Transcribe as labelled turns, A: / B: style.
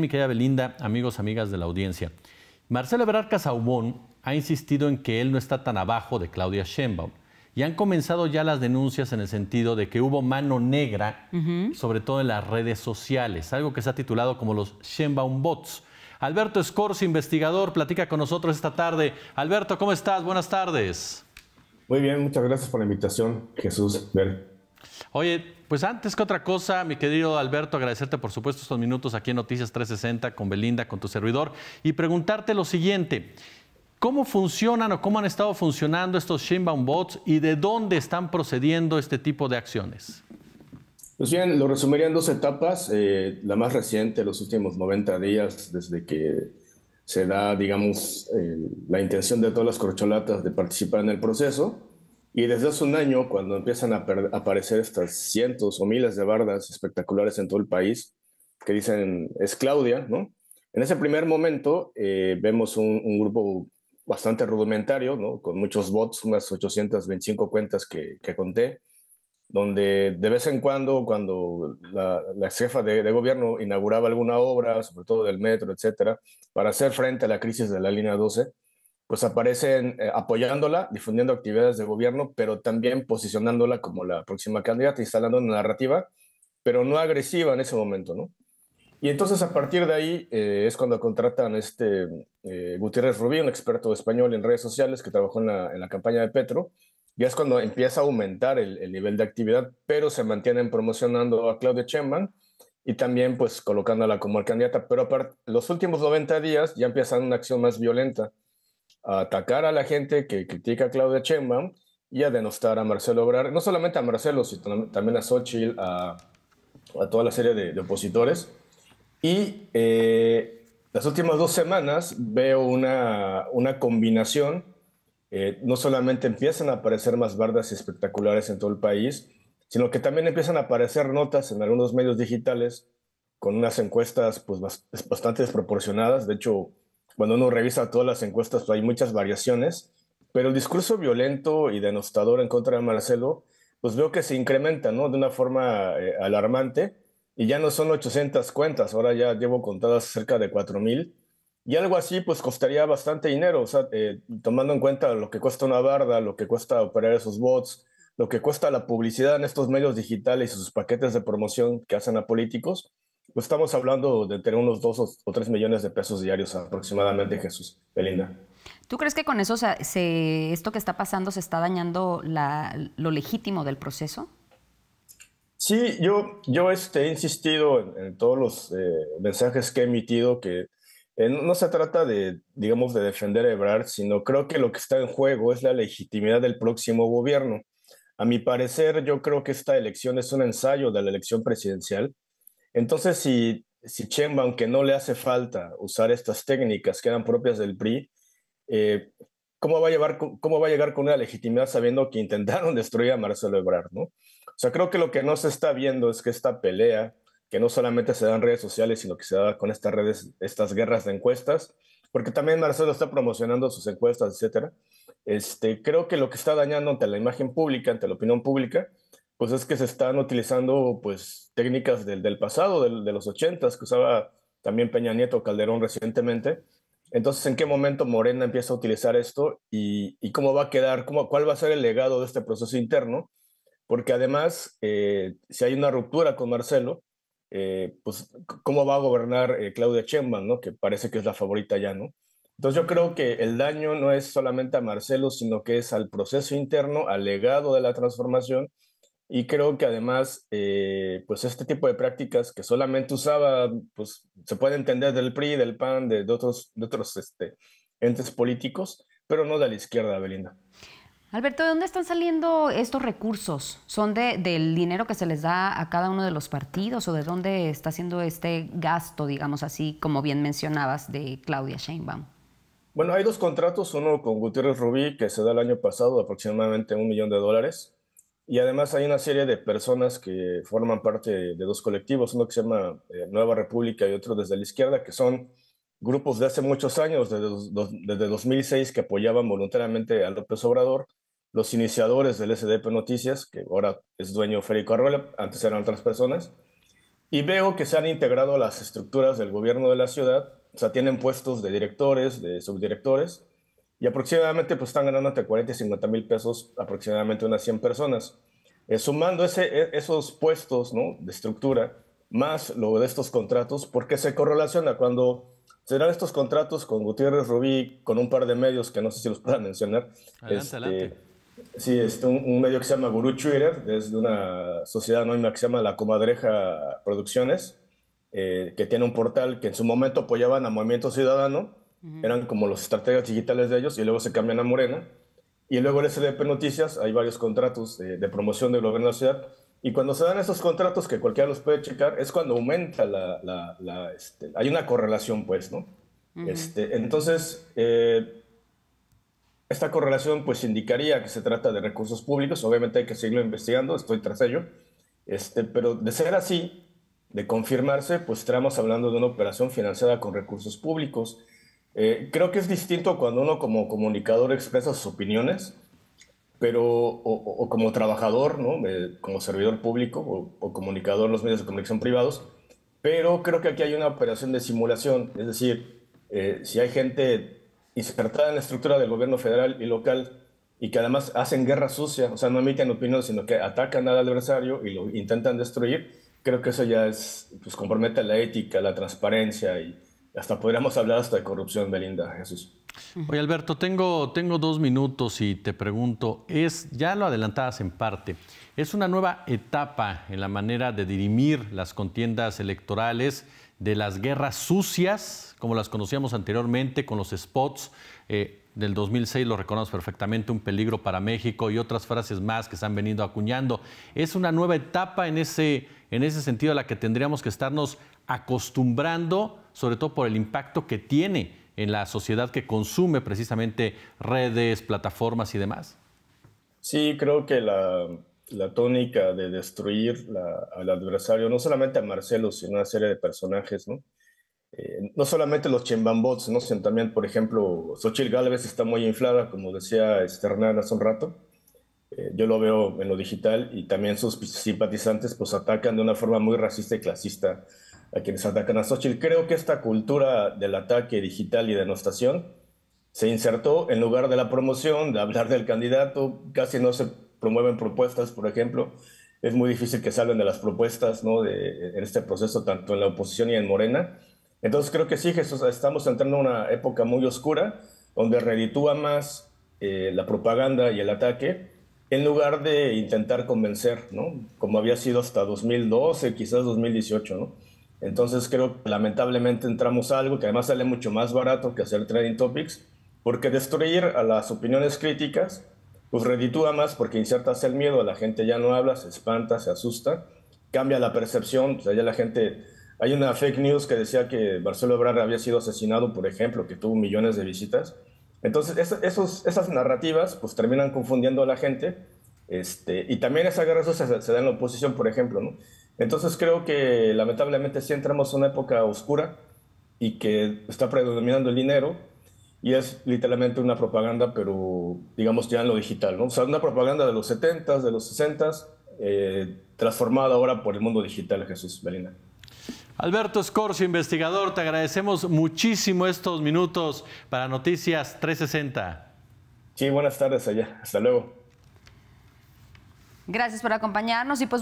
A: Mi querida Belinda, amigos, amigas de la audiencia. Marcelo Ebrard Casaubón ha insistido en que él no está tan abajo de Claudia Sheinbaum y han comenzado ya las denuncias en el sentido de que hubo mano negra, sobre todo en las redes sociales, algo que se ha titulado como los Sheinbaum bots. Alberto Escorce, investigador, platica con nosotros esta tarde. Alberto, ¿cómo
B: estás? Buenas tardes. Muy bien, muchas gracias por la invitación, Jesús.
A: Oye, pues antes que otra cosa, mi querido Alberto, agradecerte por supuesto estos minutos aquí en Noticias 360 con Belinda, con tu servidor, y preguntarte lo siguiente. ¿Cómo funcionan o cómo han estado funcionando estos Shinbaum bots y de dónde están procediendo este tipo de acciones?
B: Pues bien, lo resumiría en dos etapas. Eh, la más reciente, los últimos 90 días, desde que se da, digamos, la intención de todas las corcholatas de participar en el proceso. Y desde hace un año, cuando empiezan a aparecer estas cientos o miles de bardas espectaculares en todo el país, que dicen es Claudia, ¿no? En ese primer momento eh, vemos un, grupo bastante rudimentario, ¿no? Con muchos bots, unas 825 cuentas que, conté, donde de vez en cuando, cuando la, jefa de, de, gobierno inauguraba alguna obra, sobre todo del metro, etcétera, para hacer frente a la crisis de la línea 12, pues aparecen eh, apoyándola, difundiendo actividades de gobierno, pero también posicionándola como la próxima candidata, instalando una narrativa, pero no agresiva en ese momento, ¿no? Y entonces a partir de ahí eh, es cuando contratan a este eh, Gutiérrez Rubí, un experto español en redes sociales que trabajó en la, campaña de Petro, y es cuando empieza a aumentar el, nivel de actividad, pero se mantienen promocionando a Claudia Sheinbaum y también pues colocándola como candidata, pero los últimos 90 días ya empiezan una acción más violenta a atacar a la gente que critica a Claudia Sheinbaum y a denostar a Marcelo Obrar, no solamente a Marcelo, sino también a Xochitl, a, toda la serie de, opositores. Y eh, las últimas dos semanas veo una, una combinación, eh, no solamente empiezan a aparecer más bardas espectaculares en todo el país, sino que también empiezan a aparecer notas en algunos medios digitales con unas encuestas pues, bastante desproporcionadas. De hecho, cuando uno revisa todas las encuestas, pues, hay muchas variaciones, pero el discurso violento y denostador en contra de Marcelo, pues veo que se incrementa, ¿no? De una forma eh, alarmante, y ya no son 800 cuentas, ahora ya llevo contadas cerca de 4.000, y algo así, pues costaría bastante dinero, o sea, eh, tomando en cuenta lo que cuesta una barda, lo que cuesta operar esos bots, lo que cuesta la publicidad en estos medios digitales y sus paquetes de promoción que hacen a políticos, pues estamos hablando de tener unos dos o tres millones de pesos diarios aproximadamente, Jesús, Belinda.
A: ¿Tú crees que con eso se, esto que está pasando se está dañando lo legítimo del proceso?
B: Sí, yo, yo este, he insistido en, todos los eh, mensajes que he emitido que eh, no se trata de, digamos, de defender a Ebrard, sino creo que lo que está en juego es la legitimidad del próximo gobierno. A mi parecer, yo creo que esta elección es un ensayo de la elección presidencial entonces, si, si Chemba, aunque no le hace falta usar estas técnicas que eran propias del PRI, eh, ¿cómo, va a llevar, ¿cómo va a llegar con una legitimidad sabiendo que intentaron destruir a Marcelo Ebrard? ¿no? O sea, creo que lo que no se está viendo es que esta pelea, que no solamente se da en redes sociales, sino que se da con estas redes, estas guerras de encuestas, porque también Marcelo está promocionando sus encuestas, etcétera. Este, creo que lo que está dañando ante la imagen pública, ante la opinión pública, pues es que se están utilizando pues técnicas del, pasado, de los ochentas, que usaba también Peña Nieto Calderón recientemente. Entonces, ¿en qué momento Morena empieza a utilizar esto y, cómo va a quedar, cómo, cuál va a ser el legado de este proceso interno? Porque además, eh, si hay una ruptura con Marcelo, eh, pues cómo va a gobernar eh, Claudia Sheinbaum, ¿no? Que parece que es la favorita ya, ¿no? Entonces yo creo que el daño no es solamente a Marcelo, sino que es al proceso interno, al legado de la transformación y creo que además, eh, pues este tipo de prácticas que solamente usaba, pues se puede entender del PRI, del PAN, de, otros, otros este, entes políticos, pero no de la izquierda, Belinda.
A: Alberto, ¿de dónde están saliendo estos recursos? ¿Son del dinero que se les da a cada uno de los partidos o de dónde está haciendo este gasto, digamos así, como bien mencionabas, de Claudia Sheinbaum?
B: Bueno, hay dos contratos, uno con Gutiérrez Rubí, que se da el año pasado aproximadamente un millón de dólares, y además hay una serie de personas que forman parte de dos colectivos, uno que se llama eh, Nueva República y otro desde la izquierda, que son grupos de hace muchos años, desde, 2006, que apoyaban voluntariamente a López Obrador, los iniciadores del SDP Noticias, que ahora es dueño Federico Arruela, antes eran otras personas, y veo que se han integrado a las estructuras del gobierno de la ciudad, o sea, tienen puestos de directores, de subdirectores, y aproximadamente pues están ganando entre 40 y 50 mil pesos aproximadamente unas 100 personas. Eh, sumando ese, e, esos puestos ¿no? de estructura más lo de estos contratos, porque se correlaciona cuando serán estos contratos con Gutiérrez Rubí, con un par de medios que no sé si los puedan mencionar. Adelante, este, Sí, este, un, medio que se llama Guru Twitter, es de una sociedad anónima que se llama La Comadreja Producciones, eh, que tiene un portal que en su momento apoyaban a Movimiento Ciudadano, eran como los estrategas digitales de ellos, y luego se cambian a Morena. Y luego el SDP Noticias, hay varios contratos de, promoción del gobierno de la ciudad. Y cuando se dan esos contratos, que cualquiera los puede checar, es cuando aumenta la... Este, hay una correlación, pues, ¿no? Este, entonces, eh, esta correlación pues indicaría que se trata de recursos públicos. Obviamente hay que seguirlo investigando, estoy tras ello. Este, pero de ser así, de confirmarse, pues estamos hablando de una operación financiada con recursos públicos eh, creo que es distinto cuando uno como comunicador expresa sus opiniones, pero o, como trabajador, ¿no? Eh, como servidor público o, comunicador en los medios de comunicación privados, pero creo que aquí hay una operación de simulación, es decir, eh, si hay gente insertada en la estructura del gobierno federal y local y que además hacen guerra sucia, o sea, no emiten opinión, sino que atacan al adversario y lo intentan destruir, creo que eso ya es, pues compromete la ética, la transparencia y hasta podríamos hablar hasta de corrupción, Belinda, Jesús.
A: Oye, Alberto, tengo, tengo dos minutos y te pregunto, es, ya lo adelantabas en parte, es una nueva etapa en la manera de dirimir las contiendas electorales de las guerras sucias, como las conocíamos anteriormente, con los spots eh, del 2006, lo reconozco perfectamente, un peligro para México y otras frases más que se han venido acuñando. Es una nueva etapa en ese, en ese sentido a la que tendríamos que estarnos acostumbrando, sobre todo por el impacto que tiene en la sociedad que consume precisamente redes, plataformas y demás?
B: Sí, creo que la, tónica de destruir al adversario, no solamente a Marcelo, sino a una serie de personajes, ¿no? Eh, no solamente los chimbambots, ¿no? sino también, por ejemplo, Xochitl Gálvez está muy inflada, como decía este Hernán hace un rato. Eh, yo lo veo en lo digital y también sus simpatizantes pues atacan de una forma muy racista y clasista a quienes atacan a Xochitl. Creo que esta cultura del ataque digital y denostación se insertó en lugar de la promoción, de hablar del candidato, casi no se promueven propuestas, por ejemplo. Es muy difícil que salgan de las propuestas ¿no? de, en este proceso, tanto en la oposición y en Morena. Entonces creo que sí, Jesús, estamos entrando en una época muy oscura, donde reditúa más eh, la propaganda y el ataque, en lugar de intentar convencer, ¿no? como había sido hasta 2012, quizás 2018. ¿no? Entonces creo que lamentablemente entramos a algo que además sale mucho más barato que hacer trading topics, porque destruir a las opiniones críticas pues reditúa más porque insertas el miedo, la gente ya no habla, se espanta, se asusta, cambia la percepción, o la gente... Hay una fake news que decía que Marcelo Ebrard había sido asesinado, por ejemplo, que tuvo millones de visitas. Entonces, esas narrativas pues terminan confundiendo a la gente este, y también esa guerra se, da en la oposición, por ejemplo. Entonces creo que lamentablemente sí entramos en una época oscura y que está predominando el dinero y es literalmente una propaganda, pero digamos ya en lo digital, ¿no? O sea, una propaganda de los 70s, de los 60s, eh, transformada ahora por el mundo digital, Jesús Belina.
A: Alberto Scorcio, investigador, te agradecemos muchísimo estos minutos para Noticias 360.
B: Sí, buenas tardes allá. Hasta luego.
A: Gracias por acompañarnos y pues,